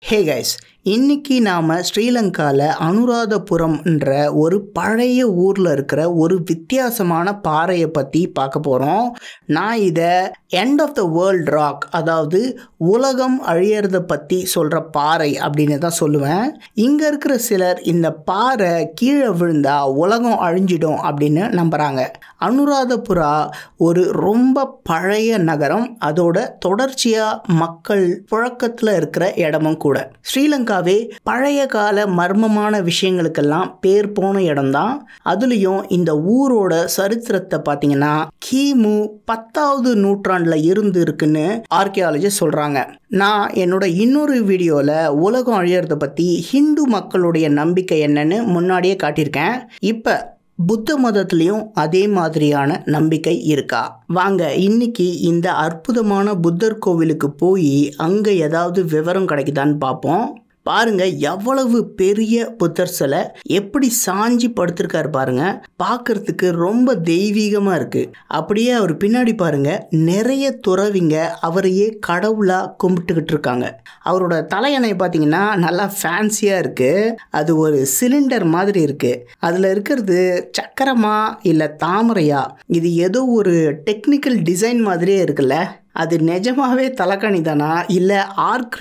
Hey guys இன்னைக்கு நாம் ஸ்ரீலங்காவில் அனுராதபுரம்ன்ற ஒரு பழைய ஊரில் இருக்கிற ஒரு வித்தியாசமான பாறையை பற்றி பார்க்க போகிறோம் நான் இதை end of the world rock அதாவது உலகம் அழியறத பற்றி சொல்கிற பாறை அப்படின்னு தான் சொல்லுவேன் இங்கே இருக்கிற சிலர் இந்த பாறை கீழே விழுந்தா உலகம் அழிஞ்சிடும் அப்படின்னு நம்புகிறாங்க அனுராதபுரா ஒரு ரொம்ப பழைய நகரம் அதோட தொடர்ச்சியாக மக்கள் புழக்கத்தில் இருக்கிற இடமும் கூட ஸ்ரீலங்கா பொதுவாகவே பழைய கால மர்மமான விஷயங்களுக்கெல்லாம் பேர் போன இடம்தான் அதுலேயும் இந்த ஊரோட சரித்திரத்தை பார்த்தீங்கன்னா கிமு பத்தாவது நூற்றாண்டில் இருந்து இருக்குன்னு ஆர்கியாலஜி சொல்கிறாங்க நான் என்னோட இன்னொரு வீடியோவில் உலகம் அழியறதை பற்றி ஹிந்து மக்களுடைய நம்பிக்கை என்னன்னு முன்னாடியே காட்டியிருக்கேன் இப்போ புத்த மதத்துலேயும் அதே மாதிரியான நம்பிக்கை இருக்கா வாங்க இன்னைக்கு இந்த அற்புதமான புத்தர் கோவிலுக்கு போய் அங்கே ஏதாவது விவரம் கிடைக்குதான்னு பார்ப்போம் பாருங்க எவ்வளவு பெரிய புத்தர் சிலை எப்படி சாஞ்சி படுத்திருக்காரு பாருங்க பார்க்கறதுக்கு ரொம்ப தெய்வீகமா இருக்கு அப்படியே அவர் பின்னாடி பாருங்க நிறைய துறவிங்க அவரையே கடவுளா கும்பிட்டுக்கிட்டு இருக்காங்க அவரோட தலையணை பார்த்தீங்கன்னா நல்லா ஃபேன்சியா இருக்கு அது ஒரு சிலிண்டர் மாதிரி இருக்கு அதுல இருக்கிறது சக்கரமா இல்லை தாமரையா இது ஏதோ ஒரு டெக்னிக்கல் டிசைன் மாதிரியே இருக்குல்ல அது நிஜமாகவே தலைக்கணி தானா இல்லை ஆர்க்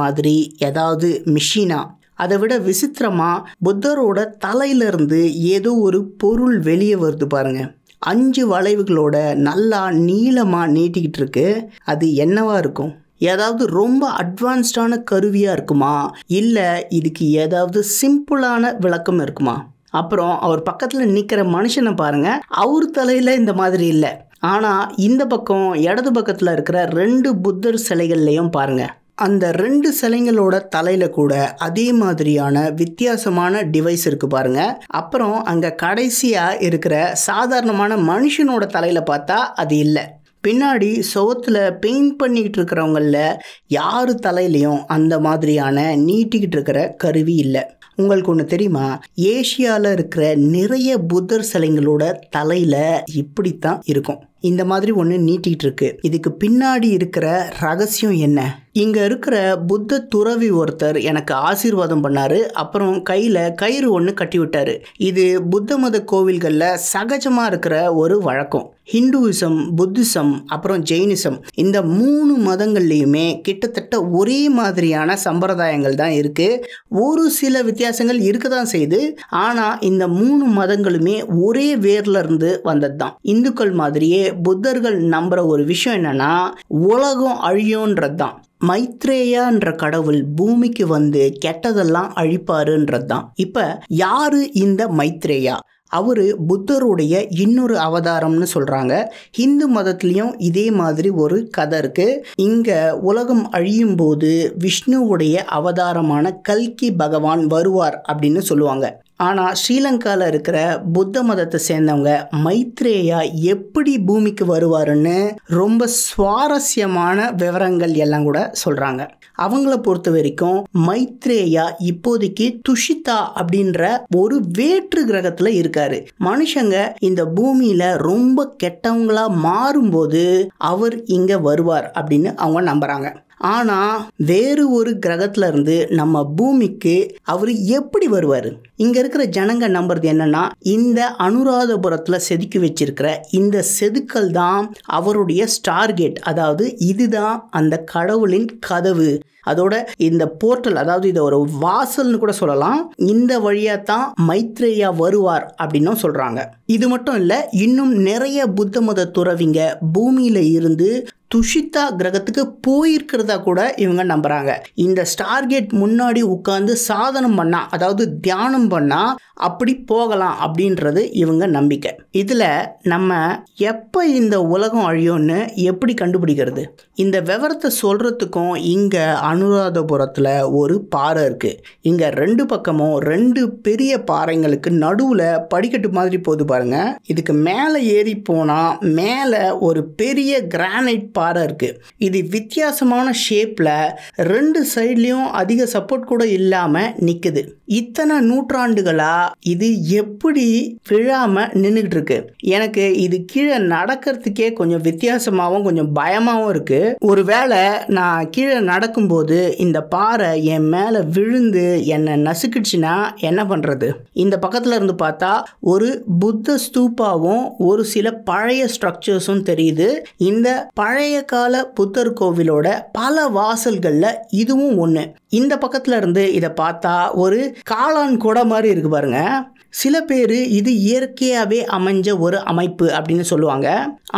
மாதிரி ஏதாவது மிஷினா அதை விட விசித்திரமாக புத்தரோட தலையிலிருந்து ஏதோ ஒரு பொருள் வெளியே வருது பாருங்கள் அஞ்சு வளைவுகளோட நல்லா நீளமாக நீட்டிக்கிட்டு இருக்கு அது என்னவா இருக்கும் ஏதாவது ரொம்ப அட்வான்ஸ்டான கருவியாக இருக்குமா இல்லை இதுக்கு ஏதாவது சிம்பிளான விளக்கம் இருக்குமா அப்புறம் அவர் பக்கத்தில் நிற்கிற மனுஷனை பாருங்கள் அவர் தலையில் இந்த மாதிரி இல்லை ஆனால் இந்த பக்கம் இடது பக்கத்தில் இருக்கிற ரெண்டு புத்தர் சிலைகள்லையும் பாருங்கள் அந்த ரெண்டு சிலைங்களோட தலையில் கூட அதே மாதிரியான வித்தியாசமான டிவைஸ் இருக்குது பாருங்கள் அப்புறம் அங்கே கடைசியாக இருக்கிற சாதாரணமான மனுஷனோட தலையில் பார்த்தா அது இல்லை பின்னாடி சுவத்தில் பெயிண்ட் பண்ணிக்கிட்டு இருக்கிறவங்களில் யார் தலையிலையும் அந்த மாதிரியான நீட்டிக்கிட்டு இருக்கிற கருவி இல்லை உங்களுக்கு ஒன்று தெரியுமா ஏஷியாவில் இருக்கிற நிறைய புத்தர் சிலைங்களோட தலையில் இப்படித்தான் இருக்கும் இந்த மாதிரி ஒன்று நீட்டிகிட்டு இருக்கு இதுக்கு பின்னாடி இருக்கிற ரகசியம் என்ன இங்கே இருக்கிற புத்த துறவி ஒருத்தர் எனக்கு ஆசீர்வாதம் பண்ணாரு அப்புறம் கையில் கயிறு ஒன்று கட்டி விட்டாரு இது புத்த மத கோவில்களில் சகஜமாக இருக்கிற ஒரு வழக்கம் ஹிந்துவிசம் புத்திசம் அப்புறம் ஜெயினிசம் இந்த மூணு மதங்கள்லேயுமே கிட்டத்தட்ட ஒரே மாதிரியான சம்பிரதாயங்கள் தான் இருக்குது ஒரு சில வித்தியாசங்கள் இருக்க தான் செய்யுது ஆனால் இந்த மூணு மதங்களுமே ஒரே வேர்லேருந்து வந்தது தான் இந்துக்கள் மாதிரியே புத்தர்கள் நம்புகிற ஒரு விஷயம் என்னென்னா உலகம் அழியோன்றது தான் மைத்ரேயான்ற கடவுள் பூமிக்கு வந்து கெட்டதெல்லாம் அழிப்பாருன்றது தான் இப்போ யாரு இந்த மைத்ரேயா அவர் புத்தருடைய இன்னொரு அவதாரம்னு சொல்கிறாங்க ஹிந்து மதத்துலேயும் இதே மாதிரி ஒரு கதை இருக்குது இங்கே உலகம் அழியும் போது விஷ்ணுவுடைய அவதாரமான கல்கி பகவான் வருவார் அப்படின்னு சொல்லுவாங்க ஆனால் ஸ்ரீலங்காவில் இருக்கிற புத்த மதத்தை சேர்ந்தவங்க மைத்ரேயா எப்படி பூமிக்கு வருவாருன்னு ரொம்ப சுவாரஸ்யமான விவரங்கள் எல்லாம் கூட சொல்கிறாங்க அவங்கள பொறுத்த வரைக்கும் மைத்ரேயா இப்போதைக்கு துஷிதா அப்படின்ற ஒரு வேற்று கிரகத்தில் இருக்காரு மனுஷங்க இந்த பூமியில் ரொம்ப கெட்டவங்களாக மாறும்போது அவர் இங்கே வருவார் அப்படின்னு அவங்க நம்புகிறாங்க ஆனால் வேறு ஒரு கிரகத்துல இருந்து நம்ம பூமிக்கு அவர் எப்படி வருவார் இங்கே இருக்கிற ஜனங்க நம்புறது என்னன்னா இந்த அனுராதபுரத்தில் செதுக்கி வச்சிருக்கிற இந்த செதுக்கல் தான் அவருடைய ஸ்டார்கேட் அதாவது இதுதான் அந்த கடவுளின் கதவு அதோட இந்த போர்ட்டல் அதாவது இதை ஒரு வாசல்னு கூட சொல்லலாம் இந்த வழியாக தான் மைத்ரேயா வருவார் அப்படின்னும் சொல்கிறாங்க இது மட்டும் இல்லை இன்னும் நிறைய புத்த மத துறவிங்க பூமியில் இருந்து துஷிதா கிரகத்துக்கு போயிருக்கிறதா கூட இவங்க நம்புகிறாங்க இந்த ஸ்டார்கேட் முன்னாடி உட்காந்து சாதனம் பண்ணால் அதாவது தியானம் பண்ணால் அப்படி போகலாம் அப்படின்றது இவங்க நம்பிக்கை இதில் நம்ம எப்போ இந்த உலகம் அழியும்னு எப்படி கண்டுபிடிக்கிறது இந்த விவரத்தை சொல்றதுக்கும் இங்கே அனுராதபுரத்தில் ஒரு பாறை இருக்குது இங்கே ரெண்டு பக்கமும் ரெண்டு பெரிய பாறைங்களுக்கு நடுவில் படிக்கட்டு மாதிரி போகுது பாருங்கள் இதுக்கு மேலே ஏறி போனால் மேலே ஒரு பெரிய கிரானைட் பாறை இருக்குது இது வித்தியாசமான ஷேப்பில் ரெண்டு சைட்லேயும் அதிக சப்போர்ட் கூட இல்லாமல் நிற்குது இத்தனை நூற்றாண்டுகளாக இது எப்படி விழாமல் நின்றுக்கிட்டு இருக்கு எனக்கு இது கீழே நடக்கிறதுக்கே கொஞ்சம் வித்தியாசமாகவும் கொஞ்சம் பயமாகவும் இருக்குது ஒருவேளை நான் கீழே நடக்கும்போது இந்த பாறை என் மேலே விழுந்து என்னை நசுக்கிடுச்சுன்னா என்ன பண்ணுறது இந்த பக்கத்தில் இருந்து பார்த்தா ஒரு புத்த ஸ்தூப்பாகவும் ஒரு சில பழைய ஸ்ட்ரக்சர்ஸும் தெரியுது இந்த பழைய பண்டைய கால புத்தர் கோவிலோட பல வாசல்களில் இதுவும் ஒன்று இந்த பக்கத்தில் இருந்து இதை பார்த்தா ஒரு காளான் கொடை மாதிரி இருக்கு பாருங்க சில பேர் இது இயற்கையாகவே அமைஞ்ச ஒரு அமைப்பு அப்படின்னு சொல்லுவாங்க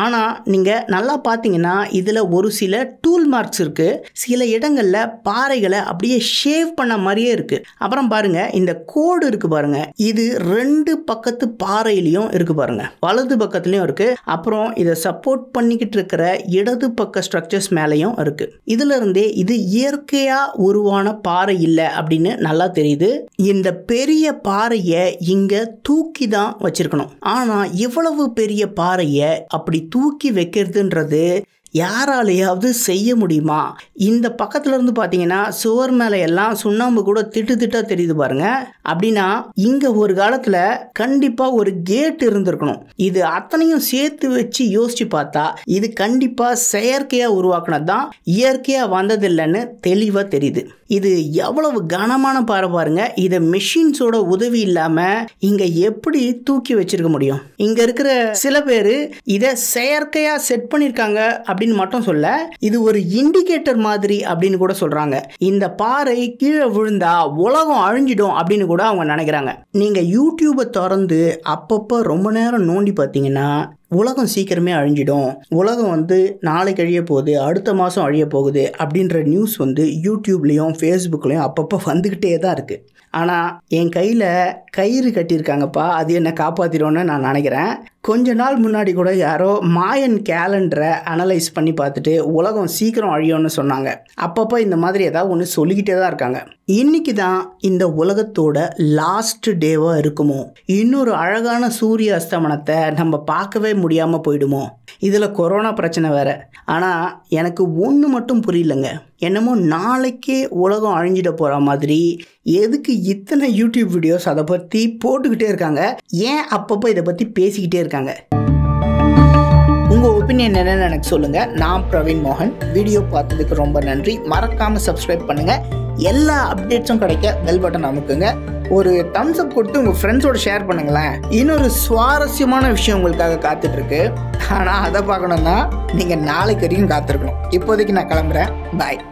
ஆனால் நீங்கள் நல்லா பார்த்தீங்கன்னா இதில் ஒரு சில டூல் மார்க்ஸ் இருக்குது சில இடங்களில் பாறைகளை அப்படியே ஷேவ் பண்ண மாதிரியே இருக்குது அப்புறம் பாருங்கள் இந்த கோடு இருக்குது பாருங்கள் இது ரெண்டு பக்கத்து பாறையிலையும் இருக்குது பாருங்கள் வலது பக்கத்துலேயும் இருக்குது அப்புறம் இதை சப்போர்ட் பண்ணிக்கிட்டு இருக்கிற இடது இடது பக்க ஸ்ட்ரக்சர்ஸ் மேலேயும் இருக்குது இதிலிருந்தே இது இயற்கையாக உருவான பாறை இல்லை அப்படின்னு நல்லா தெரியுது இந்த பெரிய பாறையை இங்கே தூக்கி தான் வச்சிருக்கணும் ஆனால் இவ்வளவு பெரிய பாறையை அப்படி தூக்கி வைக்கிறதுன்றது யாராலேயாவது செய்ய முடியுமா இந்த பக்கத்தில் இருந்து பார்த்தீங்கன்னா சுவர் மேலே எல்லாம் சுண்ணாம்பு கூட திட்டு திட்டாக தெரியுது பாருங்க அப்படின்னா இங்கே ஒரு காலத்தில் கண்டிப்பாக ஒரு கேட் இருந்திருக்கணும் இது அத்தனையும் சேர்த்து வச்சு யோசிச்சு பார்த்தா இது கண்டிப்பாக செயற்கையாக உருவாக்கினது தான் இயற்கையாக இல்லைன்னு தெளிவாக தெரியுது இது எவ்வளவு கனமான பாறை பாருங்க இதை மெஷின்ஸோட உதவி இல்லாமல் இங்கே எப்படி தூக்கி வச்சிருக்க முடியும் இங்கே இருக்கிற சில பேர் இதை செயற்கையாக செட் பண்ணியிருக்காங்க அப்படின்னு மட்டும் சொல்ல இது ஒரு இண்டிகேட்டர் மாதிரி அப்படின்னு கூட சொல்கிறாங்க இந்த பாறை கீழே விழுந்தா உலகம் அழிஞ்சிடும் அப்படின்னு கூட அவங்க நினைக்கிறாங்க நீங்கள் யூடியூபை திறந்து அப்பப்போ ரொம்ப நேரம் நோண்டி பார்த்தீங்கன்னா உலகம் சீக்கிரமே அழிஞ்சிடும் உலகம் வந்து நாளைக்கு அழிய போகுது அடுத்த மாதம் அழிய போகுது அப்படின்ற நியூஸ் வந்து யூடியூப்லேயும் ஃபேஸ்புக்லேயும் அப்பப்போ வந்துக்கிட்டே தான் இருக்குது ஆனால் என் கையில் கயிறு கட்டியிருக்காங்கப்பா அது என்னை காப்பாற்றிடும்னு நான் நினைக்கிறேன் கொஞ்ச நாள் முன்னாடி கூட யாரோ மாயன் கேலண்டரை அனலைஸ் பண்ணி பார்த்துட்டு உலகம் சீக்கிரம் அழியும்னு சொன்னாங்க அப்பப்போ இந்த மாதிரி ஏதாவது ஒன்று சொல்லிக்கிட்டே தான் இருக்காங்க இன்னைக்கு தான் இந்த உலகத்தோட லாஸ்ட் டேவாக இருக்குமோ இன்னொரு அழகான சூரிய அஸ்தமனத்தை நம்ம பார்க்கவே முடியாமல் போயிடுமோ இதில் கொரோனா பிரச்சனை வேறு ஆனால் எனக்கு ஒன்று மட்டும் புரியலங்க என்னமோ நாளைக்கே உலகம் அழிஞ்சிட போகிற மாதிரி எதுக்கு இத்தனை யூடியூப் வீடியோஸ் அதை பற்றி போட்டுக்கிட்டே இருக்காங்க ஏன் அப்பப்போ இதை பற்றி பேசிக்கிட்டே இருக்காங்க உங்கள் ஒப்பீனியன் என்னென்னு எனக்கு சொல்லுங்கள் நான் பிரவீன் மோகன் வீடியோ பார்த்ததுக்கு ரொம்ப நன்றி மறக்காமல் சப்ஸ்கிரைப் பண்ணுங்கள் எல்லா அப்டேட்ஸும் கிடைக்க பெல் பட்டன் அமுக்குங்க ஒரு தம்ஸ் அப் கொடுத்து உங்கள் ஃப்ரெண்ட்ஸோட ஷேர் பண்ணுங்களேன் இன்னொரு சுவாரஸ்யமான விஷயம் உங்களுக்காக இருக்கு ஆனால் அதை பார்க்கணுன்னா நீங்கள் நாளைக்கு வரைக்கும் காத்திருக்கணும் இப்போதைக்கு நான் கிளம்புறேன் பாய்